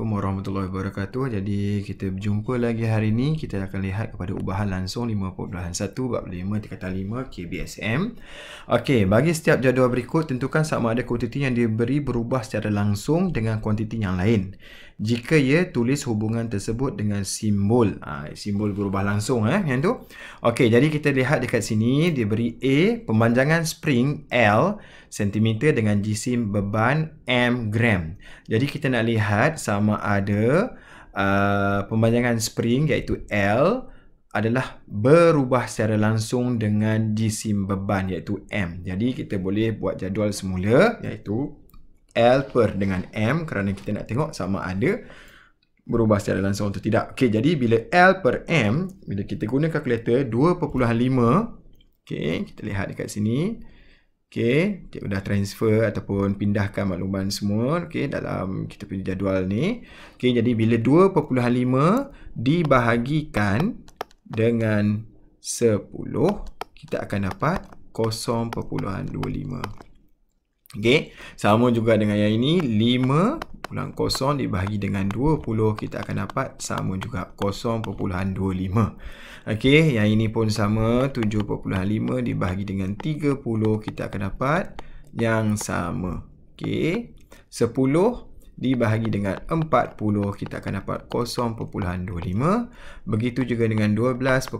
Assalamualaikum warahmatullahi wabarakatuh. Jadi kita berjumpa lagi hari ini. Kita akan lihat kepada ubahan langsung 5.1 bab 5 tingkatan 5 KBSM. Okey, bagi setiap jadual berikut tentukan sama ada kuantiti yang diberi berubah secara langsung dengan kuantiti yang lain. Jika ia tulis hubungan tersebut dengan simbol ha, Simbol berubah langsung eh, yang tu. Okey, jadi kita lihat dekat sini Dia beri A, pemanjangan spring L Sentimeter dengan jisim beban M gram Jadi kita nak lihat sama sama ada uh, pemanjangan spring iaitu L adalah berubah secara langsung dengan jisim beban iaitu M. Jadi kita boleh buat jadual semula iaitu L per dengan M kerana kita nak tengok sama ada berubah secara langsung atau tidak. Okey, jadi bila L per M, bila kita guna kalkulator 2.5, okey, kita lihat dekat sini. Okey, kita dah transfer ataupun pindahkan makluman semua okey dalam kita punya jadual ni. Okey, jadi bila 2.5 dibahagikan dengan 10, kita akan dapat 0.25. Okey, sama juga dengan yang ini pulang kosong dibahagi dengan 20 kita akan dapat sama juga 0.25 Okey, yang ini pun sama 7.5 dibahagi dengan 30 kita akan dapat yang sama Okey, 10 dibahagi dengan 40 kita akan dapat 0.25 Begitu juga dengan 12.5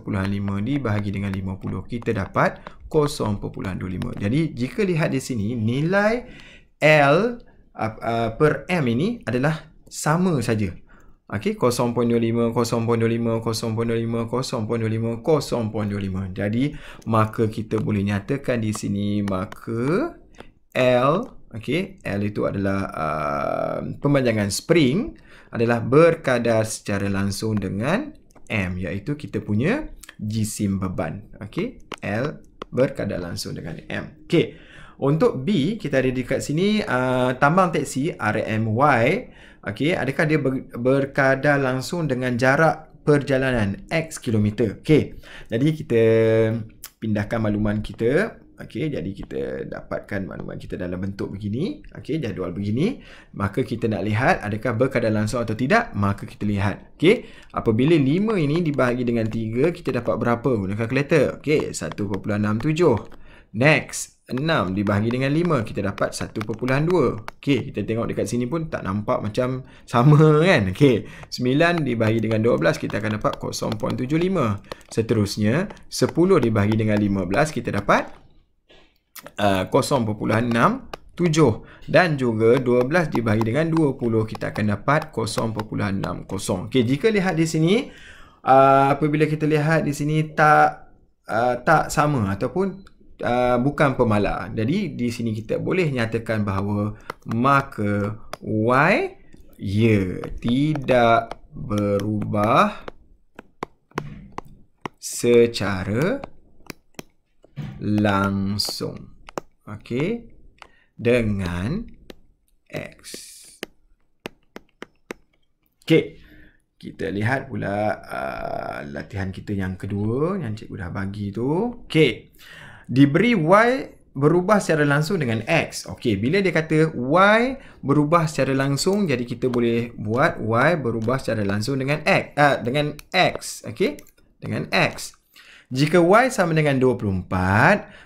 dibahagi dengan 50 kita dapat 0.25 Jadi jika lihat di sini nilai L uh, per M ini adalah sama saja. Okey 0.25 0.25 0.25 0.25 0.25. Jadi maka kita boleh nyatakan di sini maka L okey L itu adalah uh, pemanjangan spring adalah berkadar secara langsung dengan M iaitu kita punya jisim beban. Okey L berkadar langsung dengan M. Okey. Untuk B, kita ada dekat sini uh, tambang teksi RMY. Okey, adakah dia ber- berkadar langsung dengan jarak perjalanan X kilometer? Okey, jadi kita pindahkan makluman kita. Okey, jadi kita dapatkan makluman kita dalam bentuk begini. Okey, jadual begini. Maka kita nak lihat adakah berkadar langsung atau tidak. Maka kita lihat. Okey, apabila 5 ini dibahagi dengan 3, kita dapat berapa gunakan kalkulator? Okey, 1.67. Next, 6 dibahagi dengan 5 kita dapat 1.2. Okey, kita tengok dekat sini pun tak nampak macam sama kan. Okey, 9 dibahagi dengan 12 kita akan dapat 0.75. Seterusnya, 10 dibahagi dengan 15 kita dapat uh, 0.6. 7 dan juga 12 dibahagi dengan 20 kita akan dapat 0.60. Okey jika lihat di sini uh, apabila kita lihat di sini tak uh, tak sama ataupun uh, bukan pemala, Jadi di sini kita boleh nyatakan bahawa maka y ia ya, tidak berubah secara langsung. Okey. Dengan x. Okey. Kita lihat pula uh, latihan kita yang kedua yang cikgu dah bagi tu. Okey diberi y berubah secara langsung dengan x. Okey, bila dia kata y berubah secara langsung, jadi kita boleh buat y berubah secara langsung dengan x. Uh, dengan x, okey? Dengan x. Jika y sama dengan 24,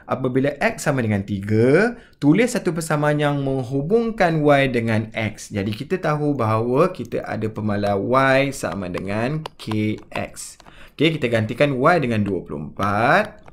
apabila x sama dengan 3, tulis satu persamaan yang menghubungkan y dengan x. Jadi kita tahu bahawa kita ada pemala y sama dengan kx. Okey, kita gantikan y dengan 24.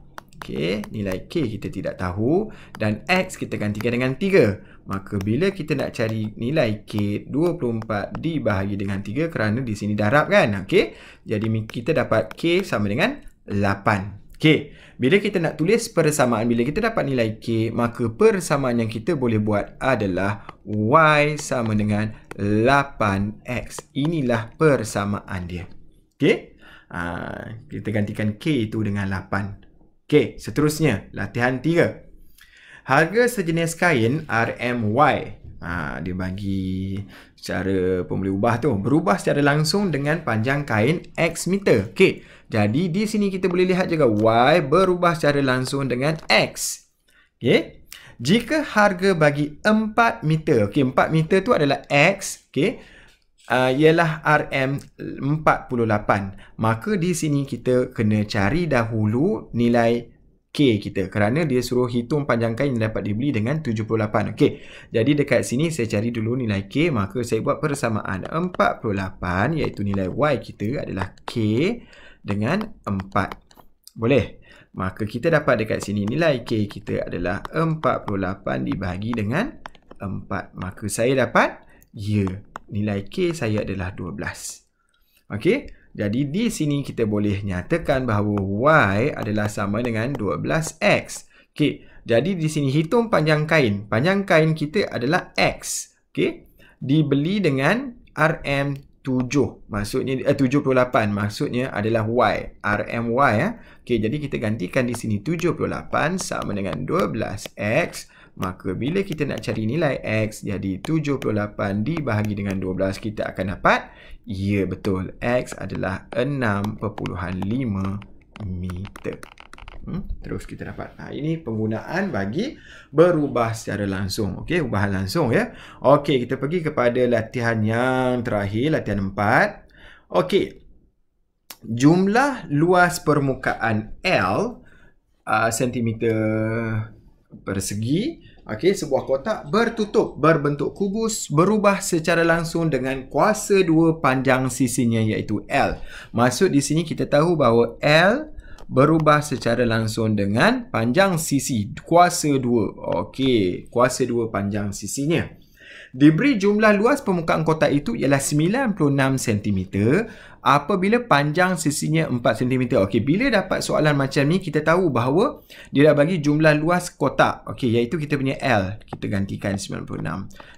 Okey, nilai K kita tidak tahu dan X kita gantikan dengan 3. Maka bila kita nak cari nilai K 24 dibahagi dengan 3 kerana di sini darab kan? Okey, jadi kita dapat K sama dengan 8. Okey, bila kita nak tulis persamaan, bila kita dapat nilai K, maka persamaan yang kita boleh buat adalah Y sama dengan 8X. Inilah persamaan dia. Okey, ah, kita gantikan K itu dengan 8. Okey, seterusnya, latihan tiga. Harga sejenis kain RMY. Ha, dia bagi secara pembeli ubah tu. Berubah secara langsung dengan panjang kain X meter. Okey, jadi di sini kita boleh lihat juga Y berubah secara langsung dengan X. Okey, jika harga bagi 4 meter. Okey, 4 meter tu adalah X. Okey, uh, ialah RM48. Maka di sini kita kena cari dahulu nilai K kita kerana dia suruh hitung panjang kain yang dapat dibeli dengan 78. Okey. Jadi dekat sini saya cari dulu nilai K maka saya buat persamaan 48 iaitu nilai Y kita adalah K dengan 4. Boleh? Maka kita dapat dekat sini nilai K kita adalah 48 dibahagi dengan 4. Maka saya dapat ya. Yeah nilai K saya adalah 12. Okey, jadi di sini kita boleh nyatakan bahawa Y adalah sama dengan 12X. Okey, jadi di sini hitung panjang kain. Panjang kain kita adalah X. Okey, dibeli dengan RM7. Maksudnya, eh, 78. Maksudnya adalah Y. RMY. Eh. Okey, jadi kita gantikan di sini 78 sama dengan 12X. Maka bila kita nak cari nilai X jadi 78 dibahagi dengan 12 kita akan dapat Ya betul X adalah 6.5 meter hmm? Terus kita dapat ha, Ini penggunaan bagi berubah secara langsung Okey ubahan langsung ya Okey kita pergi kepada latihan yang terakhir Latihan 4 Okey Jumlah luas permukaan L uh, Sentimeter persegi okay sebuah kotak bertutup berbentuk kubus berubah secara langsung dengan kuasa dua panjang sisinya iaitu L maksud di sini kita tahu bahawa L berubah secara langsung dengan panjang sisi kuasa dua, okay kuasa dua panjang sisinya diberi jumlah luas permukaan kotak itu ialah 96 cm apabila panjang sisinya 4 cm. Okey, bila dapat soalan macam ni, kita tahu bahawa dia dah bagi jumlah luas kotak. Okey, iaitu kita punya L. Kita gantikan 96.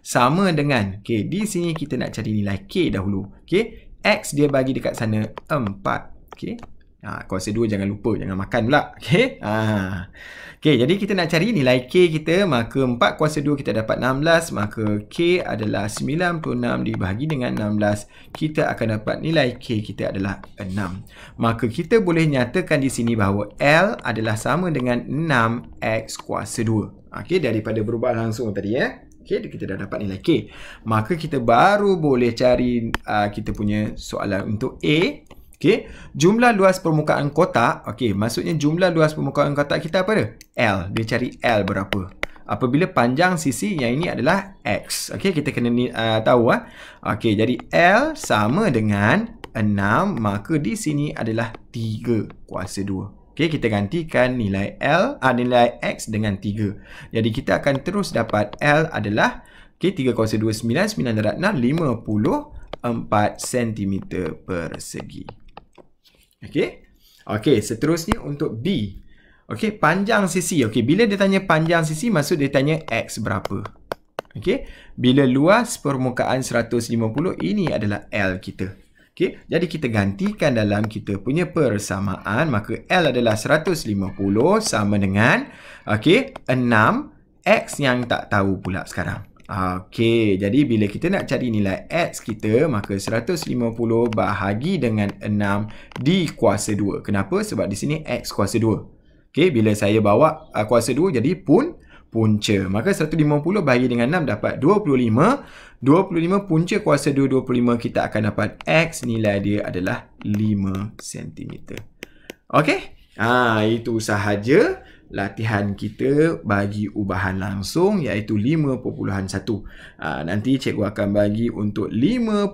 Sama dengan, okey, di sini kita nak cari nilai K dahulu. Okey, X dia bagi dekat sana 4. Okey, Ha, kuasa 2 jangan lupa, jangan makan pula. Okay? Ha. okay, jadi kita nak cari nilai K kita. Maka 4 kuasa 2 kita dapat 16. Maka K adalah 96 dibahagi dengan 16. Kita akan dapat nilai K kita adalah 6. Maka kita boleh nyatakan di sini bahawa L adalah sama dengan 6X kuasa 2. Okay, daripada berubah langsung tadi ya. Eh? Okay, kita dah dapat nilai K. Maka kita baru boleh cari uh, kita punya soalan untuk A. Okey, jumlah luas permukaan kotak, okey, maksudnya jumlah luas permukaan kotak kita apa dia? L. Dia cari L berapa? Apabila panjang sisi yang ini adalah x. Okey, kita kena uh, tahu Uh. Okey, jadi L sama dengan 6, maka di sini adalah 3 kuasa 2. Okey, kita gantikan nilai L, ah uh, nilai x dengan 3. Jadi kita akan terus dapat L adalah okey 3 kuasa 2 9 9 darab 6 54 cm persegi. Okay, okay. seterusnya untuk B. okay, panjang sisi. Okay, bila dia tanya panjang sisi, maksud dia tanya X berapa. Okay, Bila luas permukaan 150, ini adalah L kita. Okay, jadi kita gantikan dalam kita punya persamaan. Maka L adalah 150 sama dengan, okay, 6X yang tak tahu pula sekarang. Ah, okey, jadi bila kita nak cari nilai X kita, maka 150 bahagi dengan 6 di kuasa 2. Kenapa? Sebab di sini X kuasa 2. Okey, bila saya bawa uh, kuasa 2 jadi pun punca. Maka 150 bahagi dengan 6 dapat 25. 25 punca kuasa 2, 25 kita akan dapat X nilai dia adalah 5 cm. Okey, ha, itu sahaja latihan kita bagi ubahan langsung iaitu 5.1. Uh, ah, nanti cikgu akan bagi untuk 5.2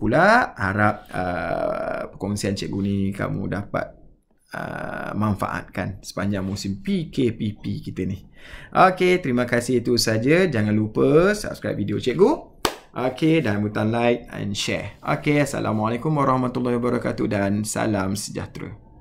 pula. Harap uh, perkongsian cikgu ni kamu dapat uh, manfaatkan sepanjang musim PKPP kita ni. Okey, terima kasih itu saja. Jangan lupa subscribe video cikgu. Okey, dan butang like and share. Okey, Assalamualaikum warahmatullahi wabarakatuh dan salam sejahtera.